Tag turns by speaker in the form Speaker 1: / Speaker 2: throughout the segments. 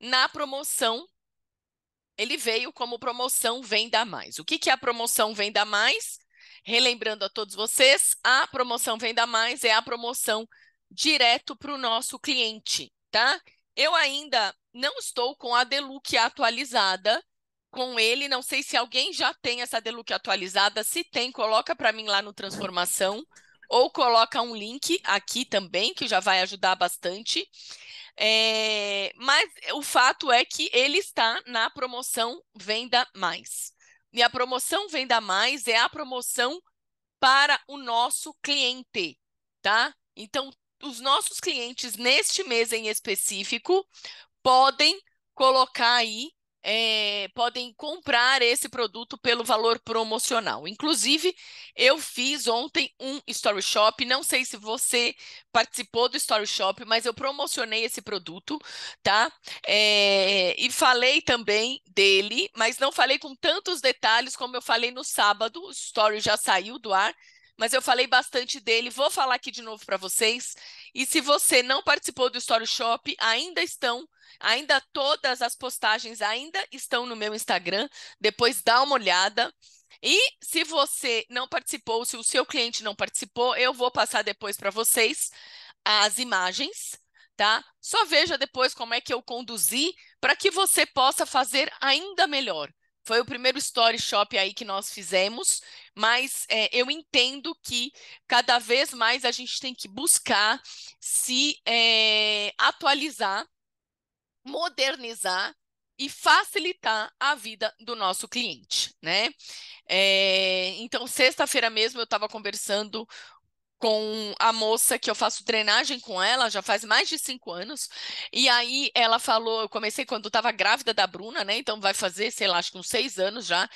Speaker 1: Na promoção, ele veio como promoção Venda Mais. O que, que é a promoção Venda Mais? Relembrando a todos vocês, a promoção Venda Mais é a promoção direto para o nosso cliente, tá? Eu ainda não estou com a Deluc atualizada com ele, não sei se alguém já tem essa Deluc atualizada, se tem, coloca para mim lá no Transformação ou coloca um link aqui também, que já vai ajudar bastante. É, mas o fato é que ele está na promoção Venda Mais. E a promoção Venda Mais é a promoção para o nosso cliente, tá? Então, os nossos clientes neste mês em específico podem colocar aí é, podem comprar esse produto pelo valor promocional. Inclusive, eu fiz ontem um Story Shop, não sei se você participou do Story Shop, mas eu promocionei esse produto, tá? É, e falei também dele, mas não falei com tantos detalhes como eu falei no sábado, o Story já saiu do ar mas eu falei bastante dele. Vou falar aqui de novo para vocês. E se você não participou do Story Shop, ainda estão, ainda todas as postagens ainda estão no meu Instagram. Depois dá uma olhada. E se você não participou, se o seu cliente não participou, eu vou passar depois para vocês as imagens, tá? Só veja depois como é que eu conduzi para que você possa fazer ainda melhor. Foi o primeiro story shop aí que nós fizemos, mas é, eu entendo que cada vez mais a gente tem que buscar se é, atualizar, modernizar e facilitar a vida do nosso cliente, né? É, então, sexta-feira mesmo eu estava conversando com a moça que eu faço drenagem com ela já faz mais de cinco anos. E aí ela falou, eu comecei quando estava grávida da Bruna, né? Então vai fazer, sei lá, acho que uns seis anos já.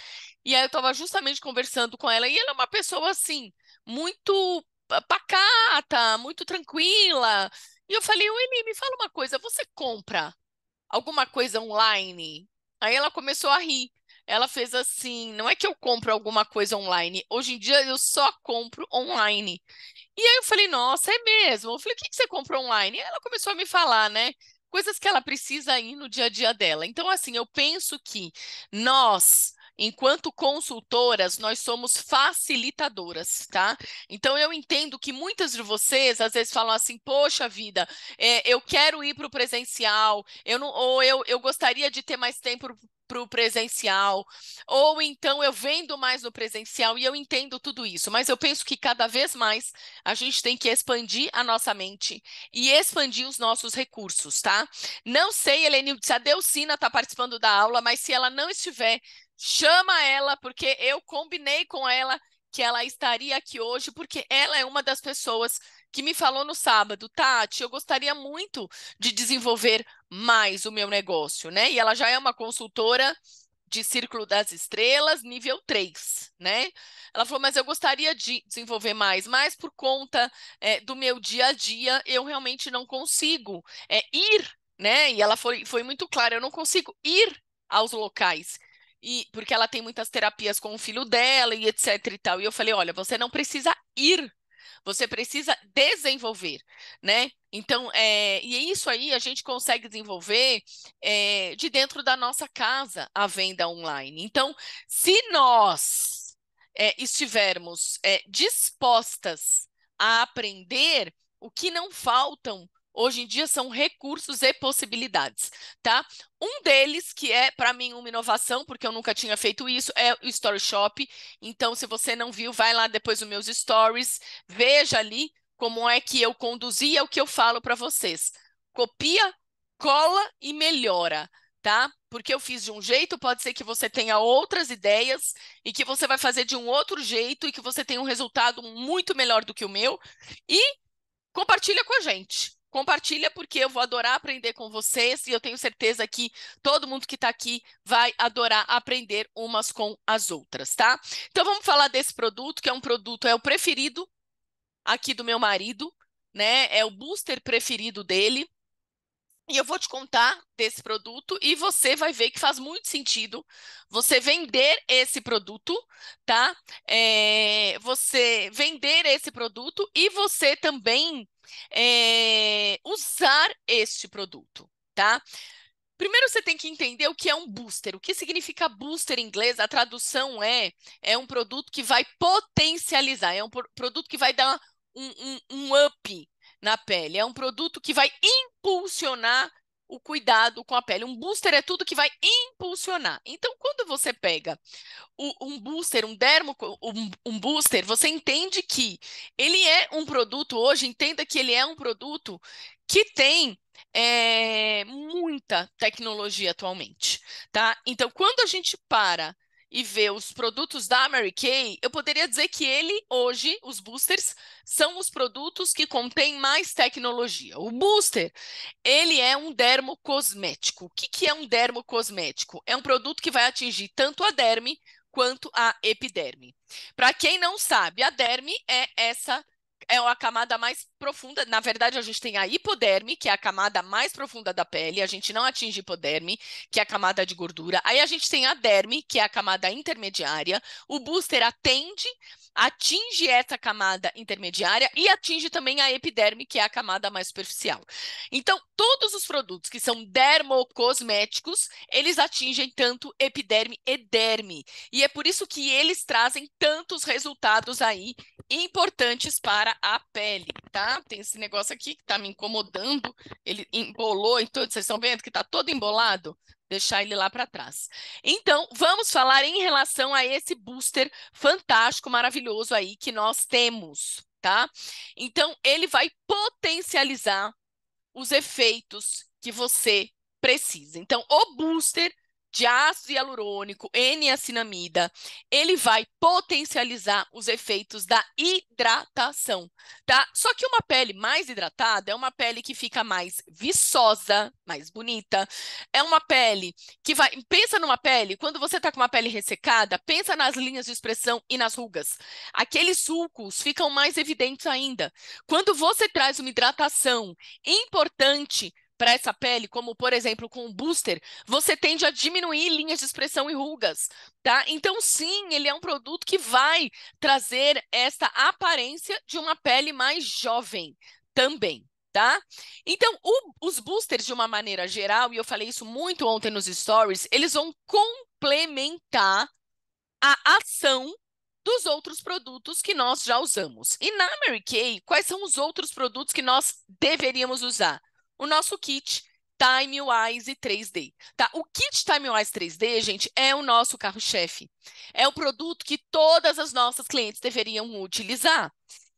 Speaker 1: E aí eu estava justamente conversando com ela, e ela é uma pessoa assim, muito pacata, muito tranquila. E eu falei, Eli, me fala uma coisa, você compra alguma coisa online? Aí ela começou a rir ela fez assim: não é que eu compro alguma coisa online, hoje em dia eu só compro online. E aí eu falei: nossa, é mesmo? Eu falei: o que, você compra online? E ela começou a me falar, né? Coisas que ela precisa ir no dia a dia dela. Então, assim, eu penso que nós, enquanto consultoras, nós somos facilitadoras, tá? Então eu entendo que muitas de vocês às vezes falam assim, poxa vida, é, eu quero ir para o presencial, eu não, ou eu, eu gostaria de ter mais tempo para o presencial, ou então eu vendo mais no presencial e eu entendo tudo isso, mas eu penso que cada vez mais a gente tem que expandir a nossa mente e expandir os nossos recursos, tá? Não sei, Helene, se a Delcina está participando da aula, mas se ela não estiver, chama ela, porque eu combinei com ela que ela estaria aqui hoje, porque ela é uma das pessoas que me falou no sábado, Tati, eu gostaria muito de desenvolver mais o meu negócio, né? E ela já é uma consultora de Círculo das Estrelas, nível 3, né? Ela falou, mas eu gostaria de desenvolver mais, mas por conta é, do meu dia a dia, eu realmente não consigo é, ir, né? E ela foi, foi muito clara, eu não consigo ir aos locais. E, porque ela tem muitas terapias com o filho dela e etc e tal. E eu falei, olha, você não precisa ir você precisa desenvolver, né? Então, é, e é isso aí a gente consegue desenvolver é, de dentro da nossa casa a venda online. Então, se nós é, estivermos é, dispostas a aprender, o que não faltam Hoje em dia são recursos e possibilidades, tá? Um deles, que é para mim uma inovação, porque eu nunca tinha feito isso, é o Story Shop. Então, se você não viu, vai lá depois dos meus stories, veja ali como é que eu conduzi é o que eu falo para vocês. Copia, cola e melhora, tá? Porque eu fiz de um jeito, pode ser que você tenha outras ideias e que você vai fazer de um outro jeito e que você tenha um resultado muito melhor do que o meu. E compartilha com a gente compartilha porque eu vou adorar aprender com vocês e eu tenho certeza que todo mundo que está aqui vai adorar aprender umas com as outras, tá? Então vamos falar desse produto, que é um produto, é o preferido aqui do meu marido, né? É o booster preferido dele. E eu vou te contar desse produto e você vai ver que faz muito sentido você vender esse produto, tá? É, você vender esse produto e você também é, usar este produto, tá? Primeiro você tem que entender o que é um booster. O que significa booster em inglês? A tradução é é um produto que vai potencializar, é um produto que vai dar um, um, um up na pele, é um produto que vai impulsionar o cuidado com a pele. Um booster é tudo que vai impulsionar. Então, quando você pega o, um booster, um dermo, um, um booster, você entende que ele é um produto hoje, entenda que ele é um produto que tem é, muita tecnologia atualmente, tá? Então, quando a gente para e ver os produtos da Mary Kay, eu poderia dizer que ele, hoje, os boosters, são os produtos que contêm mais tecnologia. O booster, ele é um dermocosmético. O que, que é um dermocosmético? É um produto que vai atingir tanto a derme quanto a epiderme. Para quem não sabe, a derme é essa é a camada mais profunda. Na verdade, a gente tem a hipoderme, que é a camada mais profunda da pele. A gente não atinge hipoderme, que é a camada de gordura. Aí a gente tem a derme, que é a camada intermediária. O booster atende, atinge essa camada intermediária e atinge também a epiderme, que é a camada mais superficial. Então, todos os produtos que são dermocosméticos, eles atingem tanto epiderme e derme. E é por isso que eles trazem tantos resultados aí importantes para a pele, tá? Tem esse negócio aqui que tá me incomodando, ele embolou em todo, vocês estão vendo que tá todo embolado? Deixar ele lá para trás. Então, vamos falar em relação a esse booster fantástico, maravilhoso aí que nós temos, tá? Então, ele vai potencializar os efeitos que você precisa. Então, o booster de ácido hialurônico, N-acinamida, ele vai potencializar os efeitos da hidratação, tá? Só que uma pele mais hidratada é uma pele que fica mais viçosa, mais bonita, é uma pele que vai... Pensa numa pele, quando você tá com uma pele ressecada, pensa nas linhas de expressão e nas rugas. Aqueles sulcos ficam mais evidentes ainda. Quando você traz uma hidratação importante para essa pele, como por exemplo com o booster, você tende a diminuir linhas de expressão e rugas, tá? Então sim, ele é um produto que vai trazer essa aparência de uma pele mais jovem também, tá? Então, o, os boosters, de uma maneira geral, e eu falei isso muito ontem nos stories, eles vão complementar a ação dos outros produtos que nós já usamos. E na Mary Kay, quais são os outros produtos que nós deveríamos usar? o nosso kit TimeWise 3D. Tá? O kit TimeWise 3D, gente, é o nosso carro-chefe. É o produto que todas as nossas clientes deveriam utilizar.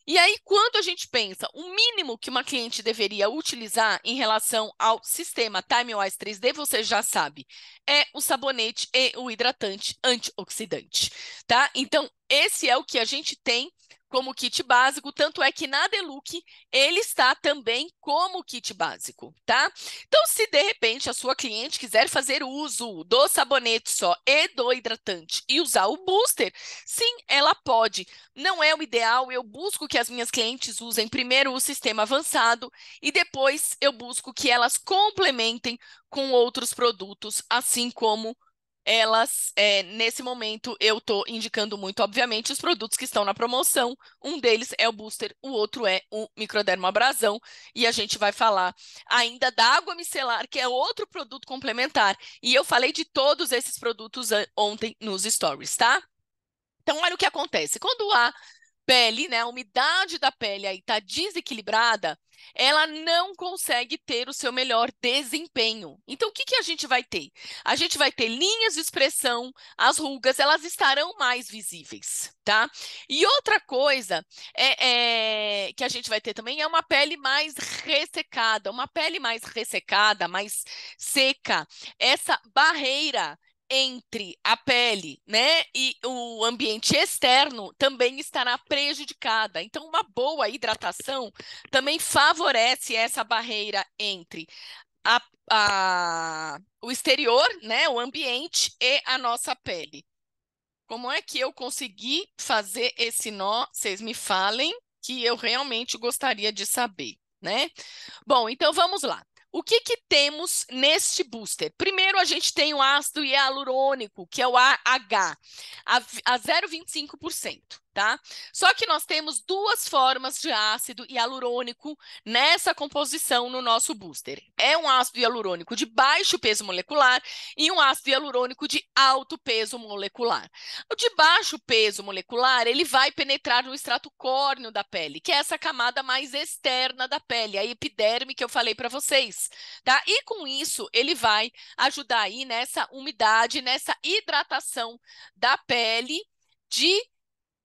Speaker 1: E aí, quando a gente pensa o mínimo que uma cliente deveria utilizar em relação ao sistema TimeWise 3D, você já sabe, é o sabonete e o hidratante antioxidante, tá? Então, esse é o que a gente tem como kit básico, tanto é que na deluxe ele está também como kit básico, tá? Então, se de repente a sua cliente quiser fazer uso do sabonete só e do hidratante e usar o booster, sim, ela pode. Não é o ideal, eu busco que as minhas clientes usem primeiro o sistema avançado e depois eu busco que elas complementem com outros produtos, assim como elas, é, nesse momento, eu estou indicando muito, obviamente, os produtos que estão na promoção. Um deles é o booster, o outro é o microdermo abrasão. E a gente vai falar ainda da água micelar, que é outro produto complementar. E eu falei de todos esses produtos ontem nos stories, tá? Então, olha o que acontece. Quando há pele, né, a umidade da pele aí está desequilibrada, ela não consegue ter o seu melhor desempenho. Então, o que, que a gente vai ter? A gente vai ter linhas de expressão, as rugas, elas estarão mais visíveis, tá? E outra coisa é, é, que a gente vai ter também é uma pele mais ressecada. Uma pele mais ressecada, mais seca, essa barreira entre a pele, né, e o ambiente externo também estará prejudicada. Então, uma boa hidratação também favorece essa barreira entre a, a, o exterior, né, o ambiente e a nossa pele. Como é que eu consegui fazer esse nó? Vocês me falem, que eu realmente gostaria de saber, né? Bom, então vamos lá. O que, que temos neste booster? Primeiro, a gente tem o ácido hialurônico, que é o AH, a, a 0,25% tá? Só que nós temos duas formas de ácido hialurônico nessa composição no nosso booster. É um ácido hialurônico de baixo peso molecular e um ácido hialurônico de alto peso molecular. O de baixo peso molecular, ele vai penetrar no extrato córneo da pele, que é essa camada mais externa da pele, a epiderme que eu falei para vocês, tá? E com isso, ele vai ajudar aí nessa umidade, nessa hidratação da pele de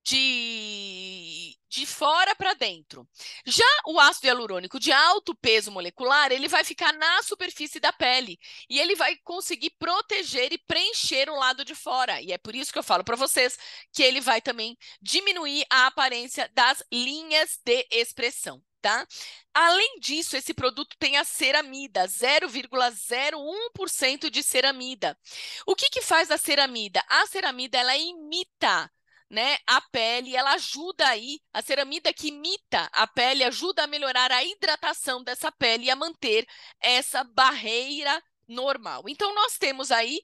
Speaker 1: de, de fora para dentro. Já o ácido hialurônico de alto peso molecular, ele vai ficar na superfície da pele e ele vai conseguir proteger e preencher o lado de fora. E é por isso que eu falo para vocês que ele vai também diminuir a aparência das linhas de expressão. Tá? Além disso, esse produto tem a ceramida, 0,01% de ceramida. O que, que faz a ceramida? A ceramida ela imita né, a pele, ela ajuda aí, a ceramida que imita a pele ajuda a melhorar a hidratação dessa pele e a manter essa barreira normal. Então, nós temos aí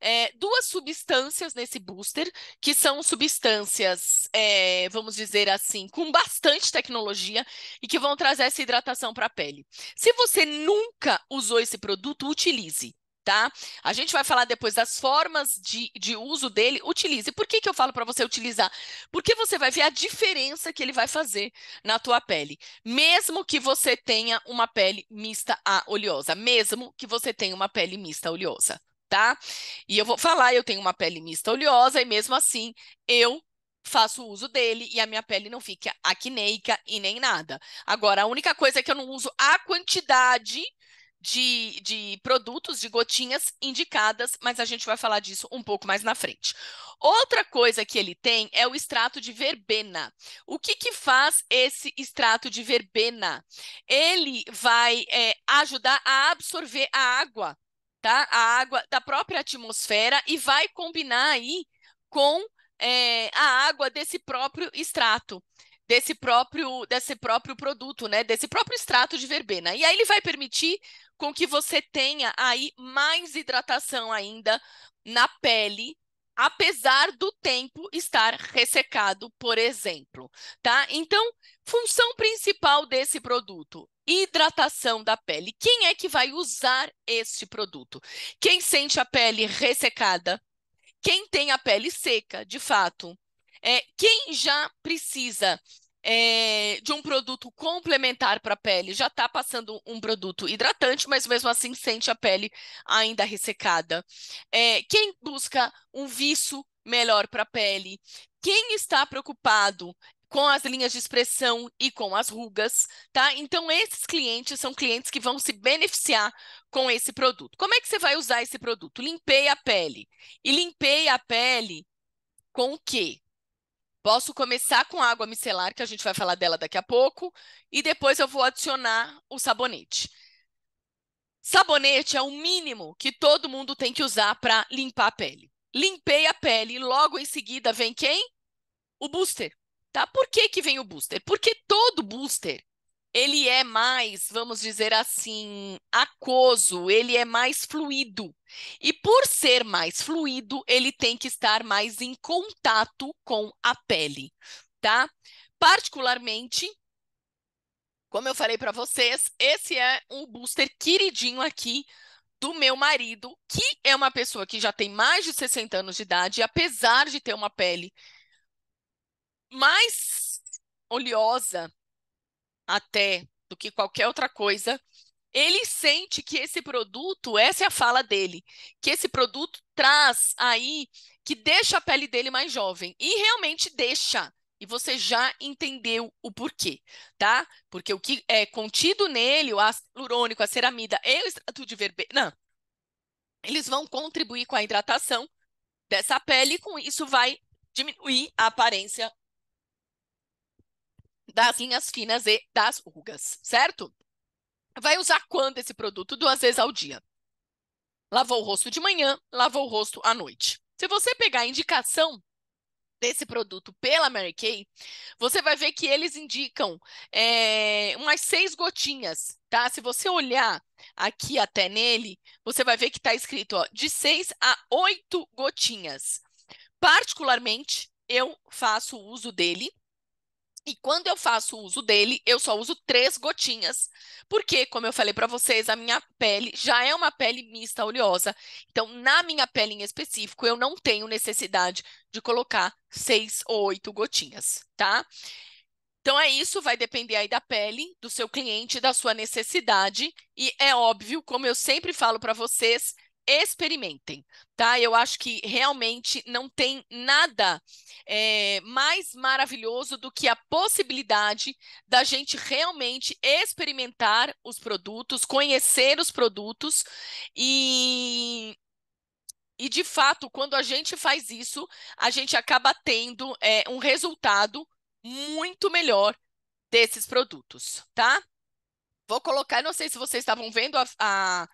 Speaker 1: é, duas substâncias nesse booster, que são substâncias, é, vamos dizer assim, com bastante tecnologia e que vão trazer essa hidratação para a pele. Se você nunca usou esse produto, utilize tá? A gente vai falar depois das formas de, de uso dele. Utilize. Por que, que eu falo para você utilizar? Porque você vai ver a diferença que ele vai fazer na tua pele. Mesmo que você tenha uma pele mista a oleosa. Mesmo que você tenha uma pele mista oleosa, tá? E eu vou falar, eu tenho uma pele mista oleosa e mesmo assim eu faço uso dele e a minha pele não fica acneica e nem nada. Agora, a única coisa é que eu não uso a quantidade de, de produtos, de gotinhas indicadas, mas a gente vai falar disso um pouco mais na frente. Outra coisa que ele tem é o extrato de verbena. O que, que faz esse extrato de verbena? Ele vai é, ajudar a absorver a água, tá? A água da própria atmosfera e vai combinar aí com é, a água desse próprio extrato desse próprio desse próprio produto, né, desse próprio extrato de verbena. E aí ele vai permitir com que você tenha aí mais hidratação ainda na pele, apesar do tempo estar ressecado, por exemplo, tá? Então, função principal desse produto, hidratação da pele. Quem é que vai usar este produto? Quem sente a pele ressecada? Quem tem a pele seca, de fato, é, quem já precisa é, de um produto complementar para a pele, já está passando um produto hidratante, mas mesmo assim sente a pele ainda ressecada. É, quem busca um viço melhor para a pele, quem está preocupado com as linhas de expressão e com as rugas, tá? Então, esses clientes são clientes que vão se beneficiar com esse produto. Como é que você vai usar esse produto? Limpei a pele. E limpei a pele com o quê? Posso começar com água micelar, que a gente vai falar dela daqui a pouco, e depois eu vou adicionar o sabonete. Sabonete é o mínimo que todo mundo tem que usar para limpar a pele. Limpei a pele e logo em seguida vem quem? O booster. Tá? Por que, que vem o booster? Porque todo booster ele é mais, vamos dizer assim, aquoso, ele é mais fluido. E por ser mais fluido, ele tem que estar mais em contato com a pele, tá? Particularmente, como eu falei para vocês, esse é um booster queridinho aqui do meu marido, que é uma pessoa que já tem mais de 60 anos de idade, e apesar de ter uma pele mais oleosa, até do que qualquer outra coisa, ele sente que esse produto, essa é a fala dele, que esse produto traz aí, que deixa a pele dele mais jovem. E realmente deixa. E você já entendeu o porquê, tá? Porque o que é contido nele, o ácido hialurônico, a ceramida e o extrato de verbena, eles vão contribuir com a hidratação dessa pele e com isso vai diminuir a aparência das linhas finas e das rugas, certo? Vai usar quando esse produto? Duas vezes ao dia. Lavou o rosto de manhã, lavou o rosto à noite. Se você pegar a indicação desse produto pela Mary Kay, você vai ver que eles indicam é, umas seis gotinhas, tá? Se você olhar aqui até nele, você vai ver que está escrito ó, de seis a oito gotinhas. Particularmente, eu faço uso dele e quando eu faço uso dele, eu só uso três gotinhas, porque, como eu falei para vocês, a minha pele já é uma pele mista oleosa. Então, na minha pele em específico, eu não tenho necessidade de colocar seis ou oito gotinhas, tá? Então, é isso, vai depender aí da pele, do seu cliente, da sua necessidade. E é óbvio, como eu sempre falo para vocês, experimentem, tá? Eu acho que realmente não tem nada é, mais maravilhoso do que a possibilidade da gente realmente experimentar os produtos, conhecer os produtos e e de fato, quando a gente faz isso, a gente acaba tendo é, um resultado muito melhor desses produtos, tá? Vou colocar, não sei se vocês estavam vendo a, a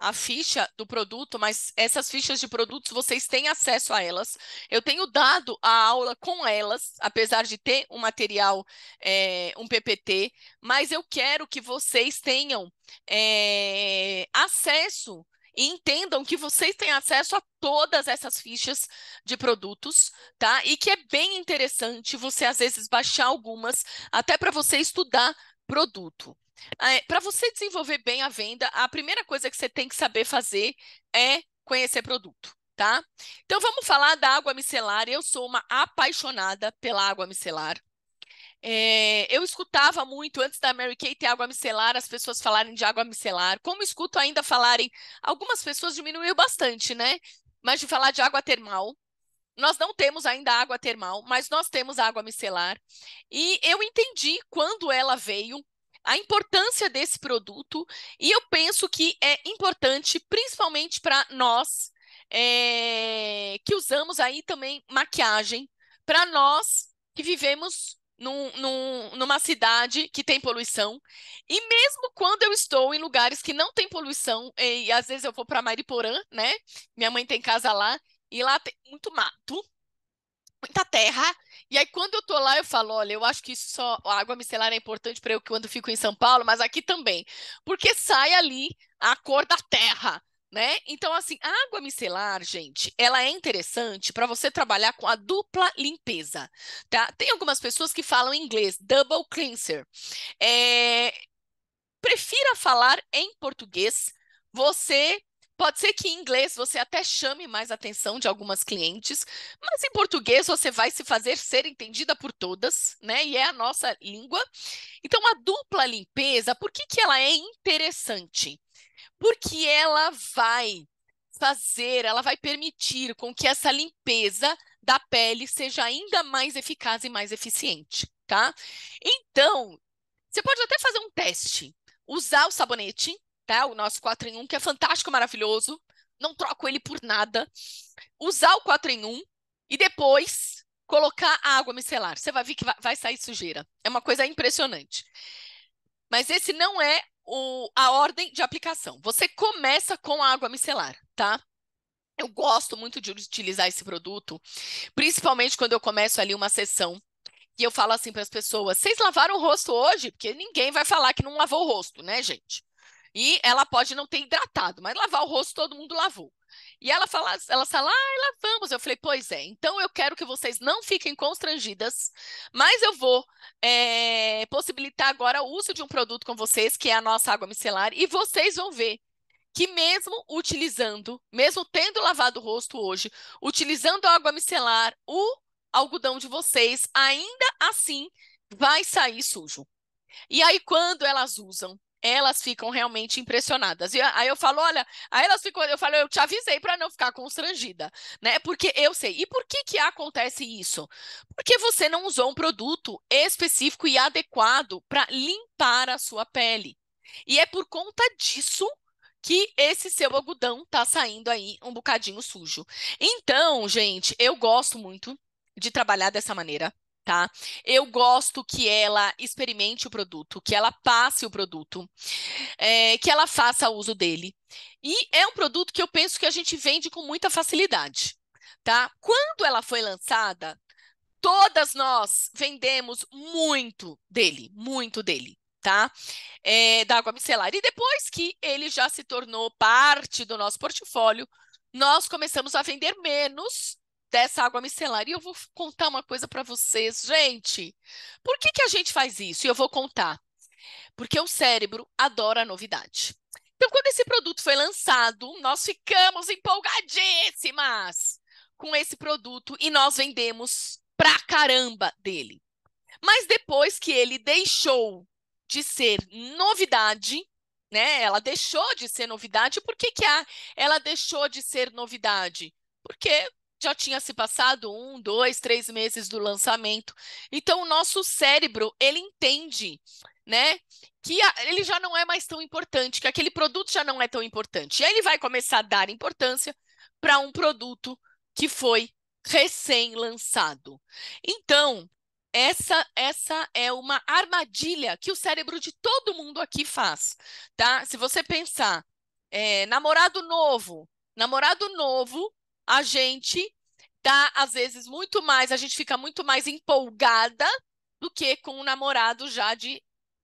Speaker 1: a ficha do produto, mas essas fichas de produtos vocês têm acesso a elas. Eu tenho dado a aula com elas, apesar de ter um material, é, um PPT, mas eu quero que vocês tenham é, acesso e entendam que vocês têm acesso a todas essas fichas de produtos, tá? E que é bem interessante você às vezes baixar algumas, até para você estudar produto. É, Para você desenvolver bem a venda, a primeira coisa que você tem que saber fazer é conhecer produto. Tá? Então vamos falar da água micelar. Eu sou uma apaixonada pela água micelar. É, eu escutava muito antes da Mary Kay ter água micelar, as pessoas falarem de água micelar. Como escuto ainda falarem, algumas pessoas diminuiu bastante, né? Mas de falar de água termal, nós não temos ainda água termal, mas nós temos água micelar. E eu entendi quando ela veio a importância desse produto e eu penso que é importante, principalmente para nós é, que usamos aí também maquiagem, para nós que vivemos num, num, numa cidade que tem poluição. E mesmo quando eu estou em lugares que não tem poluição, e às vezes eu vou para Mariporã, né? Minha mãe tem casa lá, e lá tem muito mato, muita terra. E aí, quando eu tô lá, eu falo: olha, eu acho que isso só. A água micelar é importante para eu quando fico em São Paulo, mas aqui também. Porque sai ali a cor da terra. Né? Então, assim, a água micelar, gente, ela é interessante para você trabalhar com a dupla limpeza, tá? Tem algumas pessoas que falam em inglês, double cleanser. É... Prefira falar em português, você Pode ser que em inglês você até chame mais atenção de algumas clientes, mas em português você vai se fazer ser entendida por todas, né? E é a nossa língua. Então, a dupla limpeza, por que, que ela é interessante? Porque ela vai fazer, ela vai permitir com que essa limpeza da pele seja ainda mais eficaz e mais eficiente, tá? Então, você pode até fazer um teste. Usar o sabonete tá? O nosso 4 em 1, que é fantástico, maravilhoso. Não troco ele por nada. Usar o 4 em 1 e depois colocar a água micelar. Você vai ver que vai sair sujeira. É uma coisa impressionante. Mas esse não é o, a ordem de aplicação. Você começa com a água micelar, tá? Eu gosto muito de utilizar esse produto, principalmente quando eu começo ali uma sessão e eu falo assim para as pessoas: vocês lavaram o rosto hoje? Porque ninguém vai falar que não lavou o rosto, né, gente? E ela pode não ter hidratado, mas lavar o rosto todo mundo lavou. E ela fala, ela fala, ah, lavamos. Eu falei, pois é, então eu quero que vocês não fiquem constrangidas, mas eu vou é, possibilitar agora o uso de um produto com vocês, que é a nossa água micelar, e vocês vão ver que mesmo utilizando, mesmo tendo lavado o rosto hoje, utilizando a água micelar, o algodão de vocês, ainda assim vai sair sujo. E aí, quando elas usam elas ficam realmente impressionadas. E aí eu falo, olha, aí elas ficam, eu falo, eu te avisei para não ficar constrangida, né? Porque eu sei. E por que que acontece isso? Porque você não usou um produto específico e adequado para limpar a sua pele. E é por conta disso que esse seu algodão tá saindo aí um bocadinho sujo. Então, gente, eu gosto muito de trabalhar dessa maneira. Tá? Eu gosto que ela experimente o produto, que ela passe o produto, é, que ela faça uso dele. E é um produto que eu penso que a gente vende com muita facilidade, tá? Quando ela foi lançada, todas nós vendemos muito dele, muito dele tá? É, da água micelar. E depois que ele já se tornou parte do nosso portfólio, nós começamos a vender menos dessa água micelar. E eu vou contar uma coisa para vocês, gente. Por que, que a gente faz isso? E eu vou contar. Porque o cérebro adora a novidade. Então, quando esse produto foi lançado, nós ficamos empolgadíssimas com esse produto e nós vendemos pra caramba dele. Mas depois que ele deixou de ser novidade, né? Ela deixou de ser novidade. Por que, que a, ela deixou de ser novidade? Porque já tinha se passado um, dois, três meses do lançamento. Então, o nosso cérebro, ele entende, né? Que a, ele já não é mais tão importante, que aquele produto já não é tão importante. E aí ele vai começar a dar importância para um produto que foi recém-lançado. Então, essa, essa é uma armadilha que o cérebro de todo mundo aqui faz, tá? Se você pensar, é, namorado novo, namorado novo a gente tá, às vezes, muito mais, a gente fica muito mais empolgada do que com um namorado já de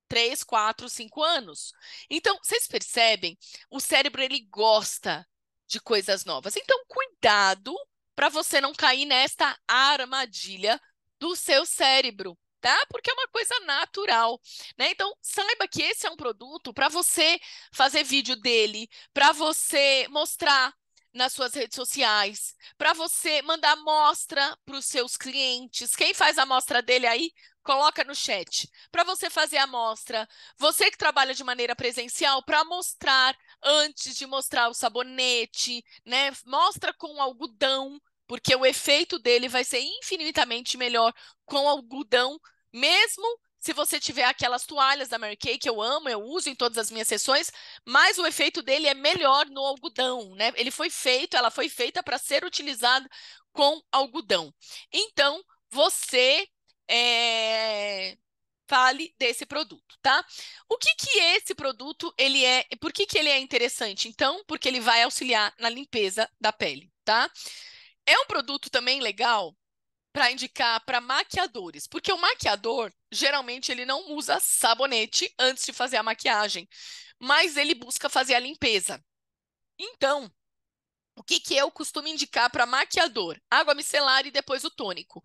Speaker 1: 3, 4, 5 anos. Então, vocês percebem, o cérebro ele gosta de coisas novas. Então, cuidado para você não cair nesta armadilha do seu cérebro, tá? Porque é uma coisa natural, né? Então, saiba que esse é um produto para você fazer vídeo dele, para você mostrar nas suas redes sociais, para você mandar amostra para os seus clientes. Quem faz a amostra dele aí, coloca no chat. Para você fazer a amostra, você que trabalha de maneira presencial, para mostrar antes de mostrar o sabonete, né? Mostra com algodão, porque o efeito dele vai ser infinitamente melhor com algodão, mesmo se você tiver aquelas toalhas da Mary Kay, que eu amo, eu uso em todas as minhas sessões, mas o efeito dele é melhor no algodão, né? Ele foi feito, ela foi feita para ser utilizada com algodão. Então, você é, fale desse produto, tá? O que que esse produto ele é? Por que que ele é interessante? Então, porque ele vai auxiliar na limpeza da pele, tá? É um produto também legal para indicar para maquiadores, porque o maquiador geralmente ele não usa sabonete antes de fazer a maquiagem, mas ele busca fazer a limpeza. Então, o que, que eu costumo indicar para maquiador? Água micelar e depois o tônico.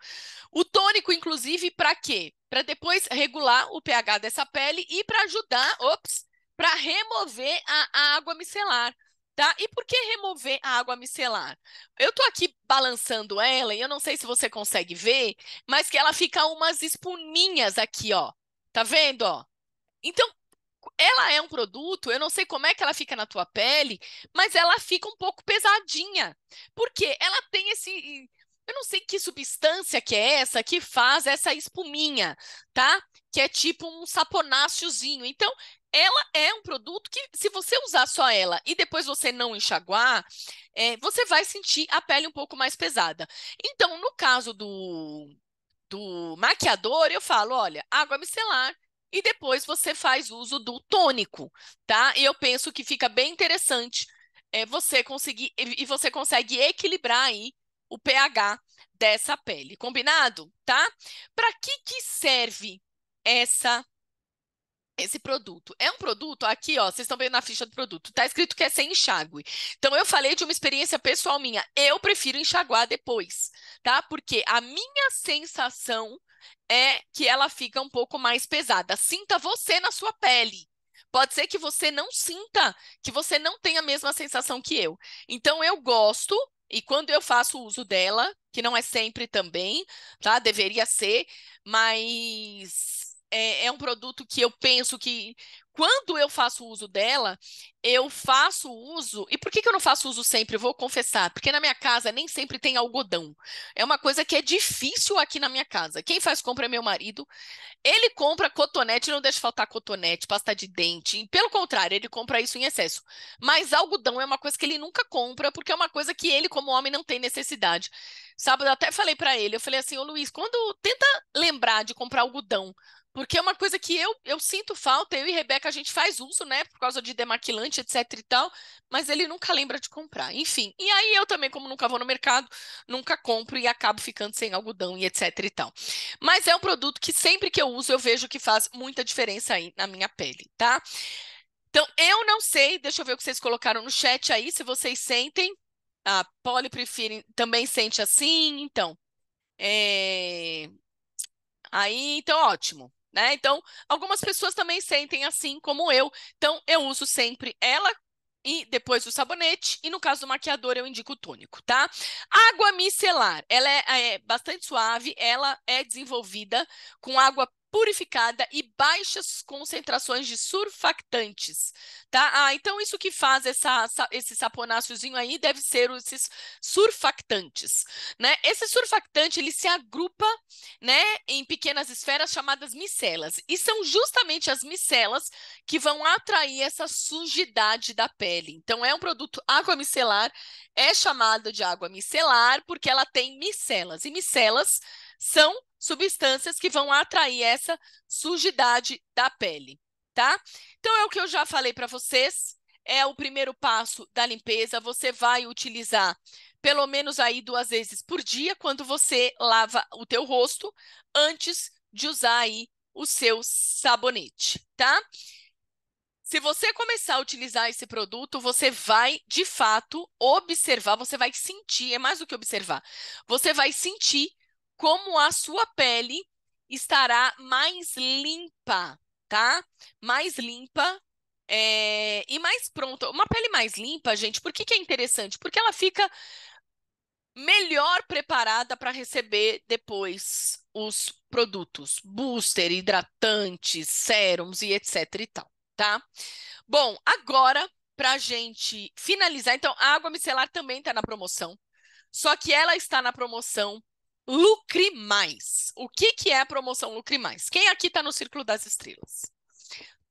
Speaker 1: O tônico, inclusive, para quê? Para depois regular o pH dessa pele e para ajudar, ops, para remover a, a água micelar. Tá? E por que remover a água micelar? Eu estou aqui balançando ela, e eu não sei se você consegue ver, mas que ela fica umas espuminhas aqui, ó. Tá vendo, ó? Então, ela é um produto, eu não sei como é que ela fica na tua pele, mas ela fica um pouco pesadinha. Porque ela tem esse eu não sei que substância que é essa que faz essa espuminha, tá? Que é tipo um saponáceozinho. Então, ela é um produto que, se você usar só ela e depois você não enxaguar, é, você vai sentir a pele um pouco mais pesada. Então, no caso do, do maquiador, eu falo: olha, água micelar. E depois você faz uso do tônico, tá? E eu penso que fica bem interessante é, você conseguir e você consegue equilibrar aí o pH dessa pele, combinado? Tá? Para que que serve essa esse produto. É um produto, aqui, ó, vocês estão vendo na ficha do produto, tá escrito que é sem enxágue. Então, eu falei de uma experiência pessoal minha. Eu prefiro enxaguar depois, tá? Porque a minha sensação é que ela fica um pouco mais pesada. Sinta você na sua pele. Pode ser que você não sinta, que você não tenha a mesma sensação que eu. Então, eu gosto, e quando eu faço uso dela, que não é sempre também, tá? Deveria ser, mas é, é um produto que eu penso que quando eu faço uso dela, eu faço uso. E por que, que eu não faço uso sempre? Eu vou confessar, porque na minha casa nem sempre tem algodão. É uma coisa que é difícil aqui na minha casa. Quem faz compra é meu marido. Ele compra cotonete, não deixa faltar cotonete, pasta de dente. Pelo contrário, ele compra isso em excesso. Mas algodão é uma coisa que ele nunca compra, porque é uma coisa que ele, como homem, não tem necessidade. Sábado eu até falei para ele, eu falei assim, ô Luiz, quando tenta lembrar de comprar algodão, porque é uma coisa que eu, eu sinto falta, eu e Rebeca que a gente faz uso, né, por causa de demaquilante, etc e tal, mas ele nunca lembra de comprar. Enfim, e aí eu também, como nunca vou no mercado, nunca compro e acabo ficando sem algodão e etc e tal. Mas é um produto que sempre que eu uso eu vejo que faz muita diferença aí na minha pele, tá? Então, eu não sei, deixa eu ver o que vocês colocaram no chat aí, se vocês sentem. A Polly prefere, também sente assim, então. É... Aí, então, ótimo. Né? Então, algumas pessoas também sentem assim como eu. Então, eu uso sempre ela e depois o sabonete. E no caso do maquiador, eu indico o tônico, tá? Água micelar. Ela é, é bastante suave, ela é desenvolvida com água purificada e baixas concentrações de surfactantes, tá? Ah, então isso que faz essa, essa, esse saponáceozinho aí deve ser esses surfactantes, né? Esse surfactante, ele se agrupa, né, em pequenas esferas chamadas micelas, e são justamente as micelas que vão atrair essa sujidade da pele. Então é um produto água micelar, é chamado de água micelar porque ela tem micelas, e micelas são substâncias que vão atrair essa sujidade da pele, tá? Então é o que eu já falei para vocês, é o primeiro passo da limpeza. Você vai utilizar pelo menos aí duas vezes por dia quando você lava o teu rosto antes de usar aí o seu sabonete, tá? Se você começar a utilizar esse produto, você vai de fato observar, você vai sentir, é mais do que observar. Você vai sentir como a sua pele estará mais limpa, tá? Mais limpa é, e mais pronta. Uma pele mais limpa, gente, por que, que é interessante? Porque ela fica melhor preparada para receber depois os produtos booster, hidratantes, sérums e etc e tal, tá? Bom, agora para gente finalizar, então a água micelar também está na promoção, só que ela está na promoção Lucre Mais. O que, que é a promoção Lucre Mais? Quem aqui está no Círculo das Estrelas?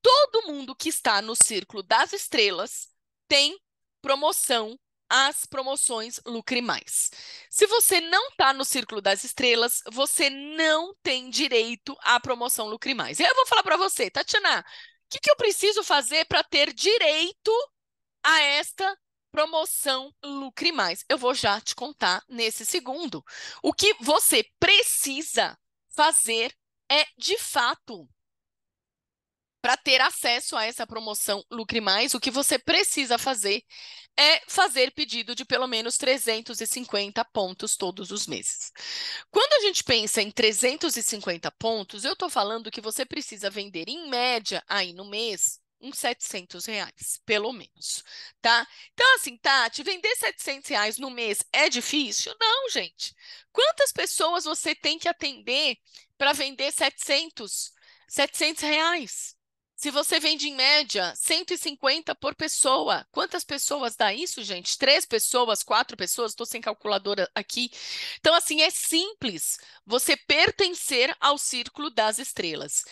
Speaker 1: Todo mundo que está no Círculo das Estrelas tem promoção as promoções Lucre Mais. Se você não está no Círculo das Estrelas, você não tem direito à promoção Lucre Mais. E eu vou falar para você, Tatiana, o que, que eu preciso fazer para ter direito a esta promoção Lucre Mais. Eu vou já te contar nesse segundo. O que você precisa fazer é, de fato, para ter acesso a essa promoção Lucre Mais, o que você precisa fazer é fazer pedido de pelo menos 350 pontos todos os meses. Quando a gente pensa em 350 pontos, eu estou falando que você precisa vender, em média, aí no mês, uns 700 reais, pelo menos, tá? Então, assim, Tati, tá, vender 700 reais no mês é difícil? Não, gente. Quantas pessoas você tem que atender para vender 700, 700 reais? Se você vende em média 150 por pessoa, quantas pessoas dá isso, gente? Três pessoas, quatro pessoas, estou sem calculadora aqui. Então, assim, é simples você pertencer ao círculo das estrelas.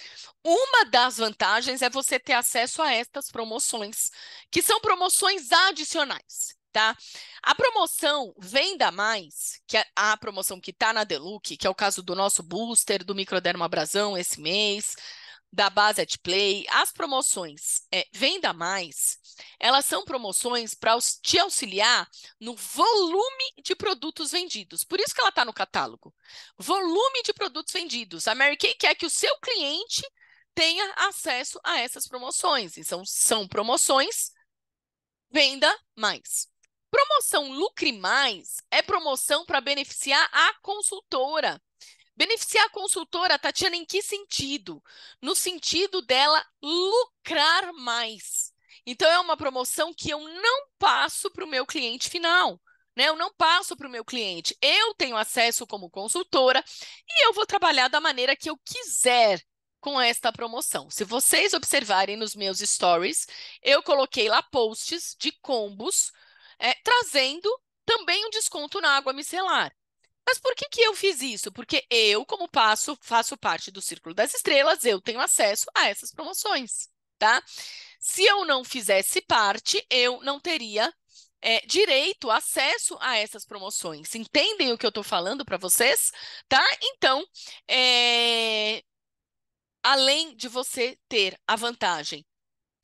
Speaker 1: Uma das vantagens é você ter acesso a estas promoções, que são promoções adicionais. Tá? A promoção Venda Mais, que é a promoção que está na Deluxe, que é o caso do nosso booster, do Microderma Abrasão, esse mês, da base at play, as promoções é, Venda Mais, elas são promoções para te auxiliar no volume de produtos vendidos. Por isso que ela está no catálogo. Volume de produtos vendidos. A Mary Kay quer que o seu cliente tenha acesso a essas promoções. Então, são promoções Venda Mais. Promoção Lucre Mais é promoção para beneficiar a consultora. Beneficiar a consultora, Tatiana, em que sentido? No sentido dela lucrar mais. Então, é uma promoção que eu não passo para o meu cliente final. Né? Eu não passo para o meu cliente. Eu tenho acesso como consultora e eu vou trabalhar da maneira que eu quiser com esta promoção. Se vocês observarem nos meus stories, eu coloquei lá posts de combos é, trazendo também um desconto na água micelar. Mas por que, que eu fiz isso? Porque eu, como passo, faço parte do Círculo das Estrelas, eu tenho acesso a essas promoções, tá? Se eu não fizesse parte, eu não teria é, direito, acesso a essas promoções. Entendem o que eu estou falando para vocês? Tá? Então, é... além de você ter a vantagem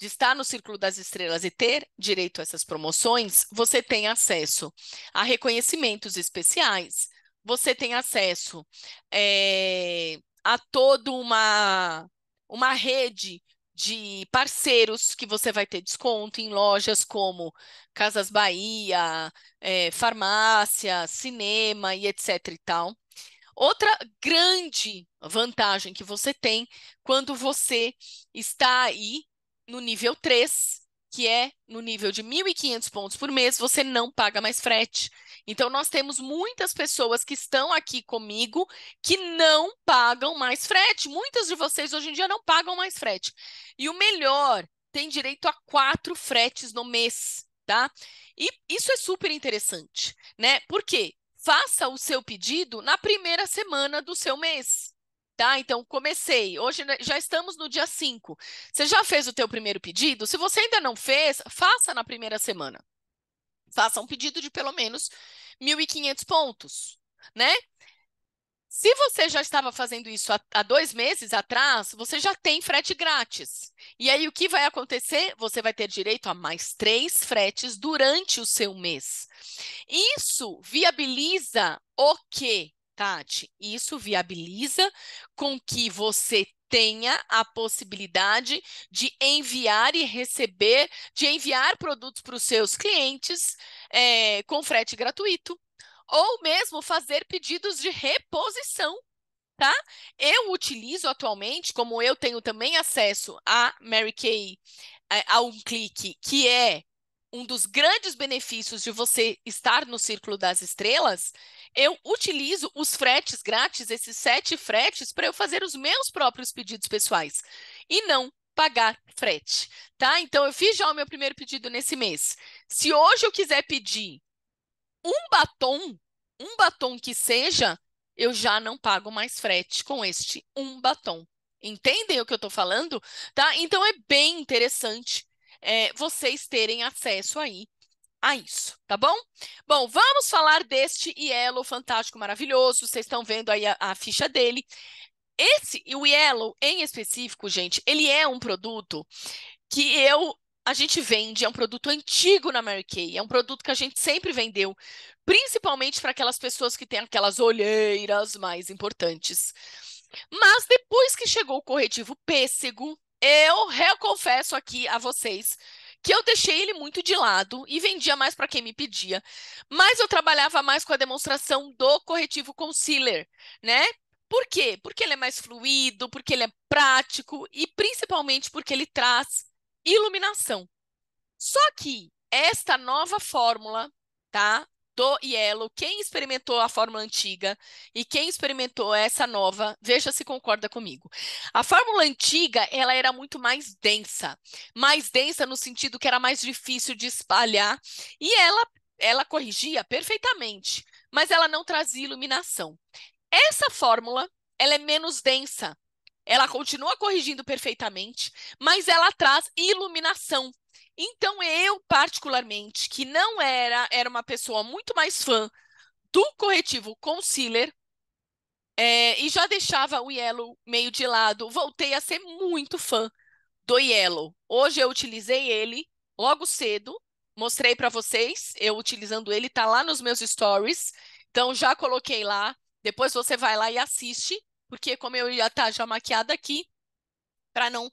Speaker 1: de estar no Círculo das Estrelas e ter direito a essas promoções, você tem acesso a reconhecimentos especiais, você tem acesso é, a toda uma, uma rede de parceiros que você vai ter desconto em lojas como Casas Bahia, é, farmácia, cinema e etc e tal. Outra grande vantagem que você tem quando você está aí no nível 3 que é no nível de 1.500 pontos por mês, você não paga mais frete. Então, nós temos muitas pessoas que estão aqui comigo que não pagam mais frete. Muitas de vocês hoje em dia não pagam mais frete. E o melhor, tem direito a quatro fretes no mês, tá? E isso é super interessante, né? Por quê? Faça o seu pedido na primeira semana do seu mês. Tá? Então, comecei. Hoje né, já estamos no dia 5. Você já fez o teu primeiro pedido? Se você ainda não fez, faça na primeira semana. Faça um pedido de pelo menos 1.500 pontos, né? Se você já estava fazendo isso há, há, dois meses atrás, você já tem frete grátis. E aí o que vai acontecer? Você vai ter direito a mais três fretes durante o seu mês. Isso viabiliza o quê? Tati, isso viabiliza com que você tenha a possibilidade de enviar e receber, de enviar produtos para os seus clientes é, com frete gratuito, ou mesmo fazer pedidos de reposição. Tá? Eu utilizo atualmente, como eu tenho também acesso a Mary Kay eh, a um clique que é um dos grandes benefícios de você estar no Círculo das Estrelas, eu utilizo os fretes grátis, esses sete fretes, para eu fazer os meus próprios pedidos pessoais e não pagar frete, tá? Então, eu fiz já o meu primeiro pedido nesse mês. Se hoje eu quiser pedir um batom, um batom que seja, eu já não pago mais frete com este um batom. Entendem o que eu estou falando? Tá? Então, é bem interessante é, vocês terem acesso aí a isso, tá bom? Bom, vamos falar deste Yellow fantástico, maravilhoso. Vocês estão vendo aí a, a ficha dele. Esse, o Yellow em específico, gente, ele é um produto que eu a gente vende, é um produto antigo na Mary Kay, é um produto que a gente sempre vendeu, principalmente para aquelas pessoas que têm aquelas olheiras mais importantes. Mas depois que chegou o corretivo pêssego, eu reconfesso aqui a vocês que eu deixei ele muito de lado e vendia mais para quem me pedia, mas eu trabalhava mais com a demonstração do corretivo concealer, né? Por quê? Porque ele é mais fluido, porque ele é prático e principalmente porque ele traz iluminação. Só que esta nova fórmula, tá? do Yellow, quem experimentou a fórmula antiga e quem experimentou essa nova, veja se concorda comigo. A fórmula antiga, ela era muito mais densa, mais densa no sentido que era mais difícil de espalhar e ela ela corrigia perfeitamente, mas ela não trazia iluminação. Essa fórmula, ela é menos densa. Ela continua corrigindo perfeitamente, mas ela traz iluminação então eu, particularmente, que não era, era uma pessoa muito mais fã do corretivo Concealer, é, e já deixava o Yellow meio de lado, voltei a ser muito fã do Yellow. Hoje eu utilizei ele logo cedo, mostrei para vocês, eu utilizando ele, tá lá nos meus stories. Então já coloquei lá. Depois você vai lá e assiste, porque como eu ia estar tá já maquiada aqui, para não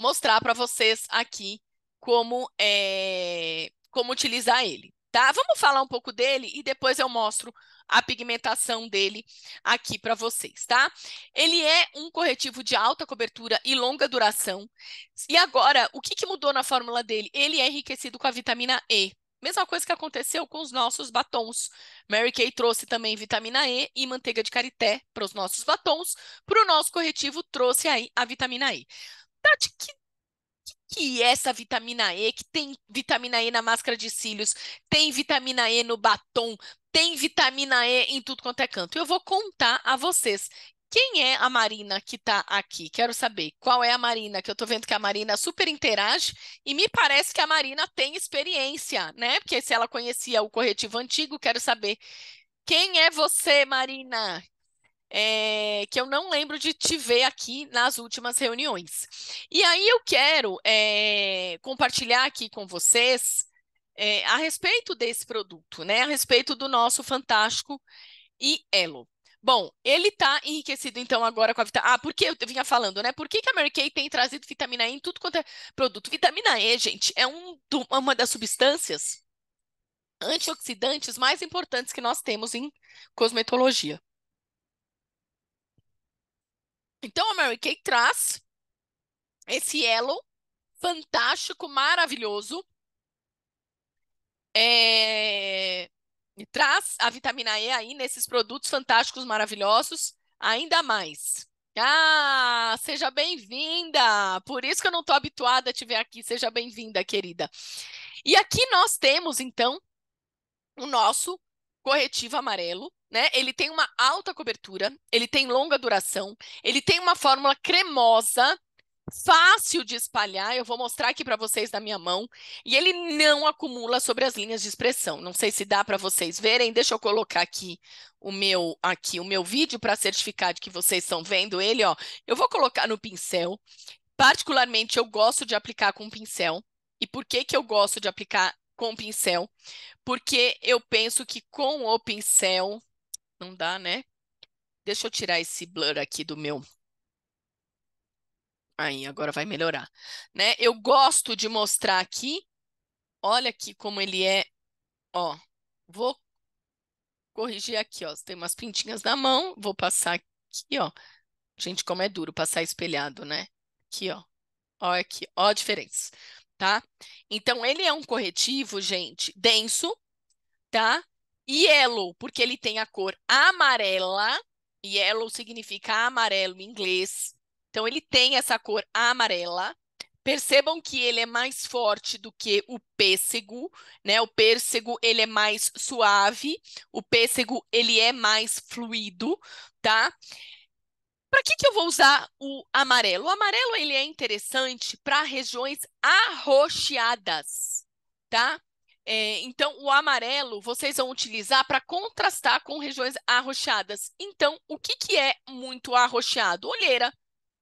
Speaker 1: mostrar para vocês aqui como, é, como utilizar ele. Tá? Vamos falar um pouco dele e depois eu mostro a pigmentação dele aqui para vocês, tá? Ele é um corretivo de alta cobertura e longa duração. E agora, o que, que mudou na fórmula dele? Ele é enriquecido com a vitamina E. Mesma coisa que aconteceu com os nossos batons. Mary Kay trouxe também vitamina E e manteiga de karité para os nossos batons. Para o nosso corretivo, trouxe aí a vitamina E. Tati, que que essa vitamina E, que tem vitamina E na máscara de cílios, tem vitamina E no batom, tem vitamina E em tudo quanto é canto. Eu vou contar a vocês. Quem é a Marina que está aqui? Quero saber qual é a Marina, que eu estou vendo que a Marina super interage e me parece que a Marina tem experiência, né? Porque se ela conhecia o corretivo antigo, quero saber quem é você, Marina? é, que eu não lembro de te ver aqui nas últimas reuniões. E aí eu quero é, compartilhar aqui com vocês é, a respeito desse produto, né? A respeito do nosso fantástico e Elo. Bom, ele está enriquecido então agora com a vitamina. Ah, porque eu vinha falando, né? Por que, que a Mary Kay tem trazido vitamina E em tudo quanto é produto? Vitamina E, gente, é um, uma das substâncias antioxidantes mais importantes que nós temos em cosmetologia. Então a Mary Kay traz esse elo fantástico, maravilhoso. É... Traz a vitamina E aí nesses produtos fantásticos, maravilhosos, ainda mais. Ah, seja bem-vinda! Por isso que eu não estou habituada a te ver aqui. Seja bem-vinda, querida. E aqui nós temos, então, o nosso corretivo amarelo, né? Ele tem uma alta cobertura, ele tem longa duração, ele tem uma fórmula cremosa, fácil de espalhar. Eu vou mostrar aqui para vocês na minha mão. E ele não acumula sobre as linhas de expressão. Não sei se dá para vocês verem. Deixa eu colocar aqui o meu aqui o meu vídeo para certificar de que vocês estão vendo ele, ó. Eu vou colocar no pincel. Particularmente eu gosto de aplicar com pincel. E por que que eu gosto de aplicar com pincel? Porque eu penso que com o pincel não dá, né? Deixa eu tirar esse blur aqui do meu. Aí, agora vai melhorar. Né? Eu gosto de mostrar aqui. Olha aqui como ele é. Ó, vou corrigir aqui, ó. Tem umas pintinhas na mão. Vou passar aqui, ó. Gente, como é duro passar espelhado, né? Aqui, ó. Ó aqui, ó a diferença, tá? Então, ele é um corretivo, gente, denso, tá? Yellow, porque ele tem a cor amarela. Yellow significa amarelo em inglês. Então, ele tem essa cor amarela. Percebam que ele é mais forte do que o pêssego, né? O pêssego, ele é mais suave, o pêssego, ele é mais fluido, tá? Para que, que eu vou usar o amarelo? O amarelo, ele é interessante para regiões arroxeadas, tá? É, então, o amarelo vocês vão utilizar para contrastar com regiões arroxeadas. Então, o que, que é muito arroxeado? Olheira.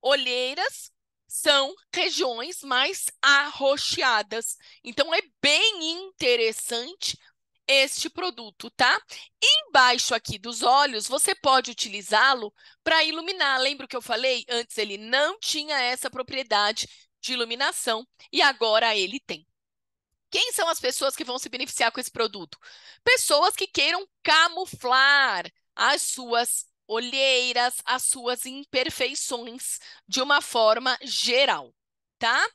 Speaker 1: Olheiras são regiões mais arroxeadas. Então, é bem interessante este produto, tá? Embaixo aqui dos olhos, você pode utilizá-lo para iluminar. Lembra que eu falei? Antes ele não tinha essa propriedade de iluminação e agora ele tem. Quem são as pessoas que vão se beneficiar com esse produto? Pessoas que queiram camuflar as suas olheiras, as suas imperfeições de uma forma geral, tá?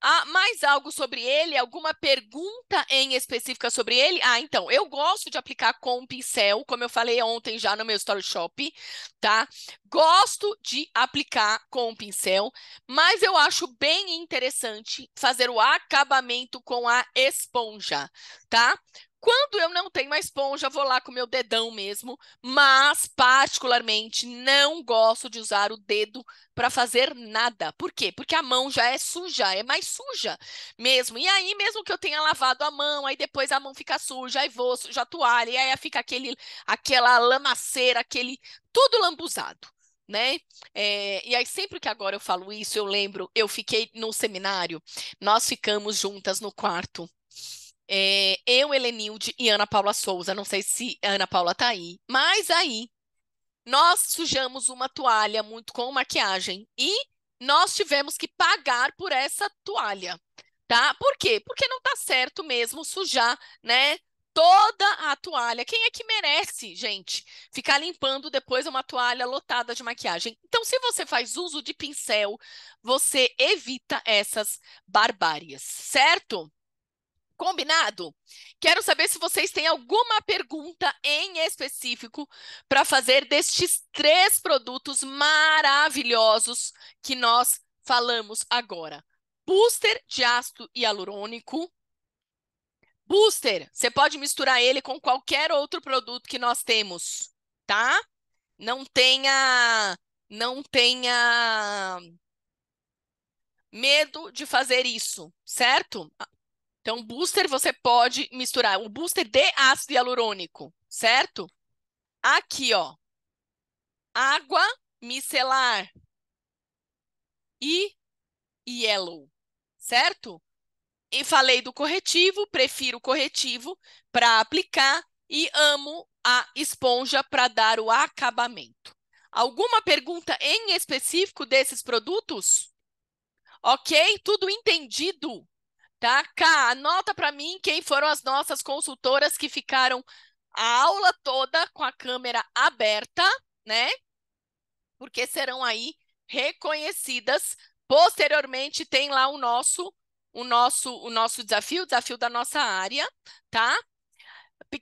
Speaker 1: Ah, mais algo sobre ele? Alguma pergunta em específica sobre ele? Ah, então, eu gosto de aplicar com pincel, como eu falei ontem já no meu Story Shop, tá? Gosto de aplicar com pincel, mas eu acho bem interessante fazer o acabamento com a esponja, tá? Quando eu não tenho uma esponja, vou lá com meu dedão mesmo, mas particularmente não gosto de usar o dedo para fazer nada. Por quê? Porque a mão já é suja, é mais suja mesmo. E aí, mesmo que eu tenha lavado a mão, aí depois a mão fica suja, aí vou já a toalha, e aí fica aquele, aquela lamaceira, aquele tudo lambuzado né? É, e aí, sempre que agora eu falo isso, eu lembro, eu fiquei no seminário, nós ficamos juntas no quarto é, eu, Helenilde e Ana Paula Souza, não sei se Ana Paula tá aí, mas aí nós sujamos uma toalha muito com maquiagem e nós tivemos que pagar por essa toalha, tá? Por quê? Porque não tá certo mesmo sujar, né? Toda a toalha. Quem é que merece, gente, ficar limpando depois uma toalha lotada de maquiagem? Então, se você faz uso de pincel, você evita essas barbárias, certo? Combinado? Quero saber se vocês têm alguma pergunta em específico para fazer destes três produtos maravilhosos que nós falamos agora: booster de ácido hialurônico. Booster, você pode misturar ele com qualquer outro produto que nós temos, tá? Não tenha não tenha medo de fazer isso, certo? Então, booster você pode misturar o booster de ácido hialurônico, certo? Aqui, ó. Água micelar e yellow, certo? E falei do corretivo, prefiro o corretivo para aplicar e amo a esponja para dar o acabamento. Alguma pergunta em específico desses produtos? Ok, tudo entendido? Tá, Cá, anota para mim quem foram as nossas consultoras que ficaram a aula toda com a câmera aberta, né? Porque serão aí reconhecidas. Posteriormente tem lá o nosso o nosso o nosso desafio, o desafio da nossa área, tá?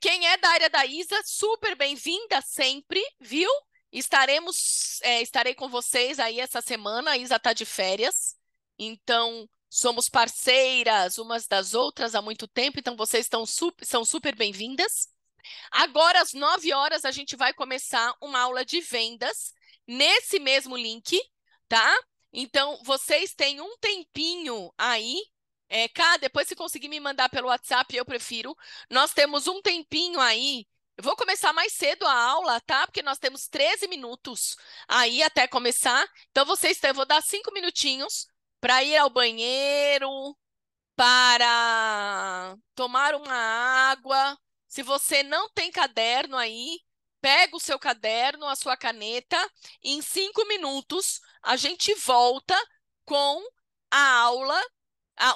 Speaker 1: Quem é da área da ISA, super bem-vinda sempre, viu? Estaremos é, estarei com vocês aí essa semana. A Isa está de férias. Então, somos parceiras umas das outras há muito tempo, então vocês estão são super bem-vindas. Agora, às 9 horas, a gente vai começar uma aula de vendas nesse mesmo link, tá? Então, vocês têm um tempinho aí. É, cá, depois, se conseguir me mandar pelo WhatsApp, eu prefiro. Nós temos um tempinho aí. Eu vou começar mais cedo a aula, tá? Porque nós temos 13 minutos aí até começar. Então, vocês têm, eu vou dar cinco minutinhos para ir ao banheiro, para tomar uma água. Se você não tem caderno aí, pega o seu caderno, a sua caneta, e em cinco minutos a gente volta com a aula,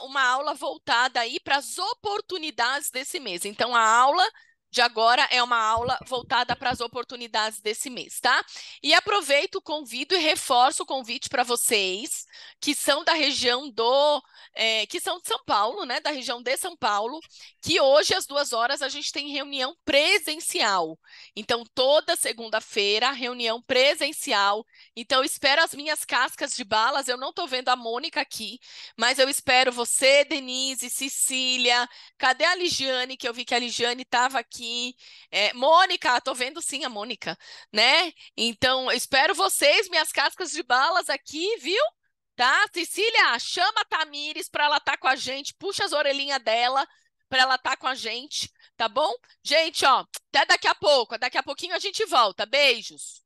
Speaker 1: uma aula voltada aí para as oportunidades desse mês. Então, a aula de agora é uma aula voltada para as oportunidades desse mês, tá? E aproveito, convido e reforço o convite para vocês que são da região do. É, que são de São Paulo, né? Da região de São Paulo, que hoje às duas horas a gente tem reunião presencial. Então, toda segunda-feira, reunião presencial. Então, espero as minhas cascas de balas. Eu não estou vendo a Mônica aqui, mas eu espero você, Denise, Cecília. Cadê a Ligiane? Que eu vi que a Ligiane estava aqui aqui. É, eh, Mônica, tô vendo sim a Mônica, né? Então, espero vocês, minhas cascas de balas aqui, viu? Tá? Cecília, chama a Tamires para ela estar tá com a gente, puxa as orelhinhas dela para ela estar tá com a gente, tá bom? Gente, ó, até daqui a pouco. Daqui a pouquinho a gente volta. Beijos.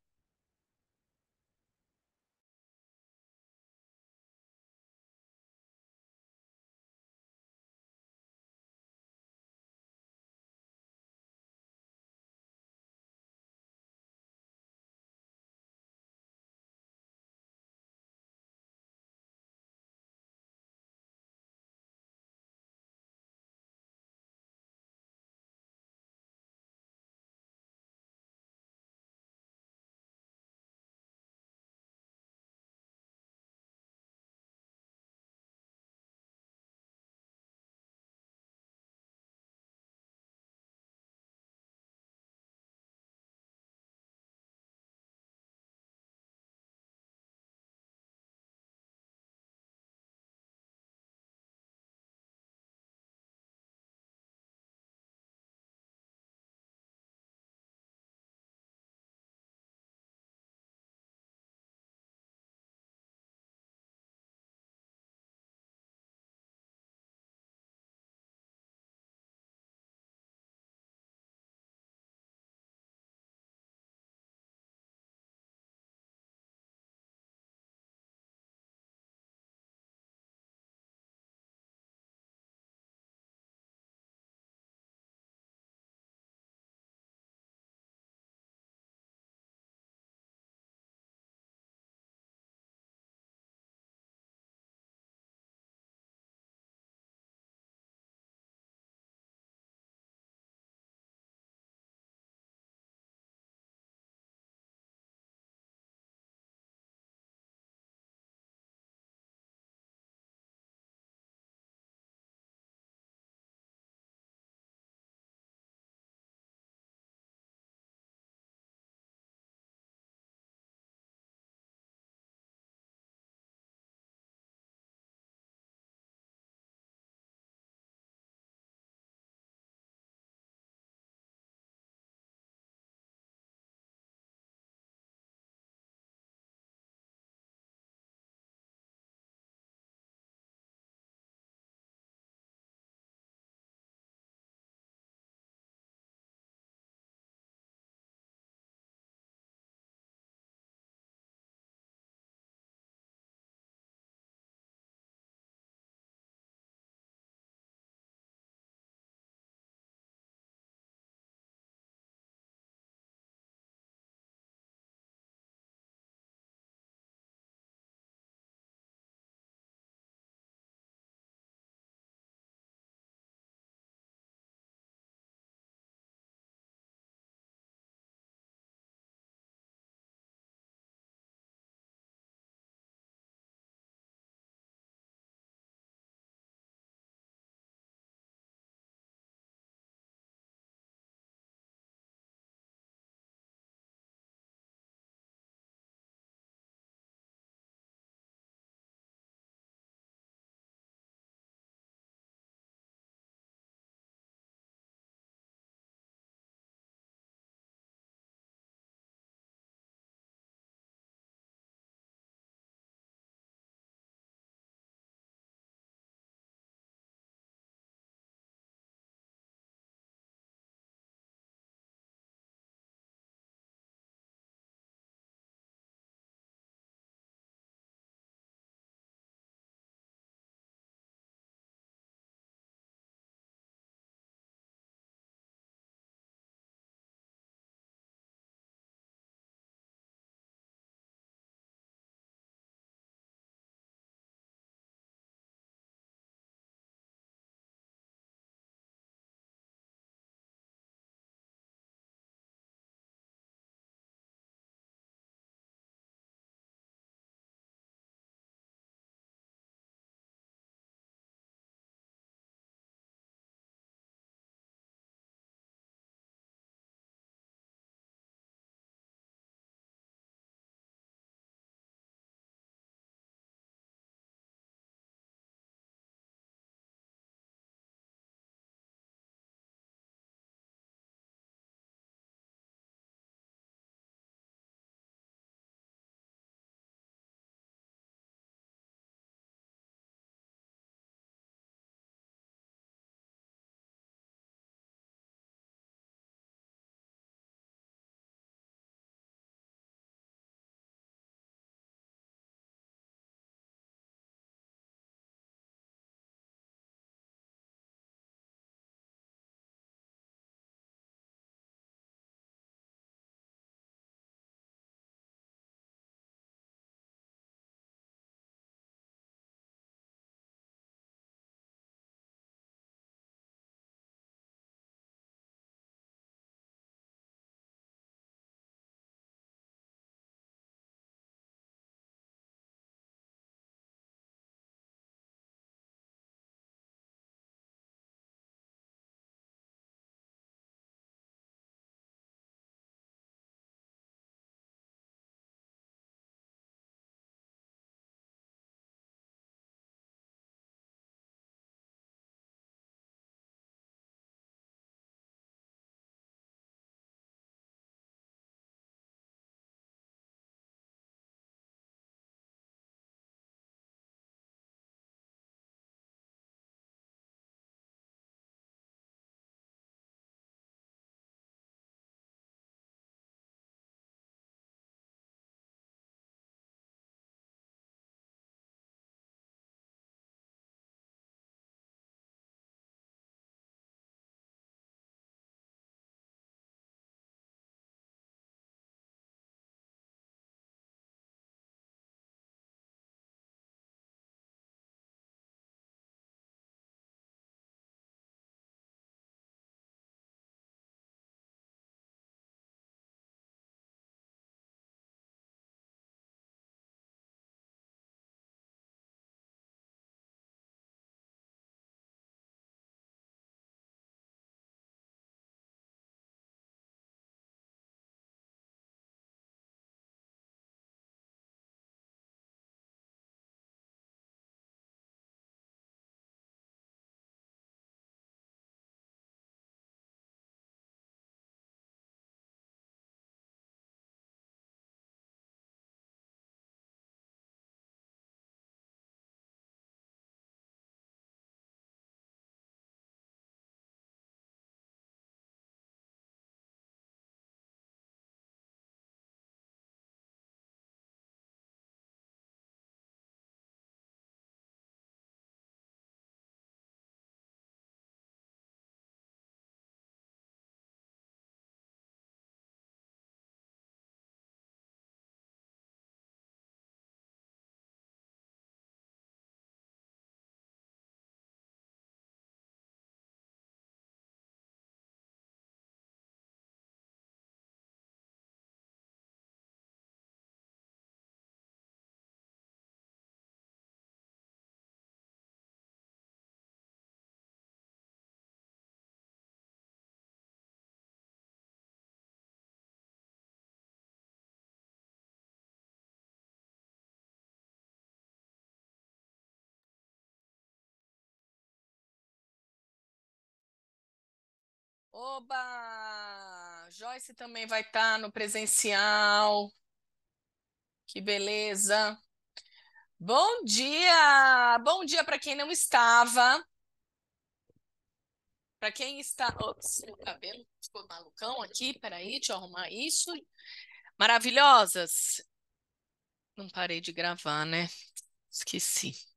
Speaker 1: Oba! Joyce também vai estar tá no presencial. Que beleza! Bom dia! Bom dia para quem não estava. Para quem está. Ops, meu cabelo ficou malucão aqui. Peraí, deixa eu arrumar isso. Maravilhosas! Não parei de gravar, né? Esqueci.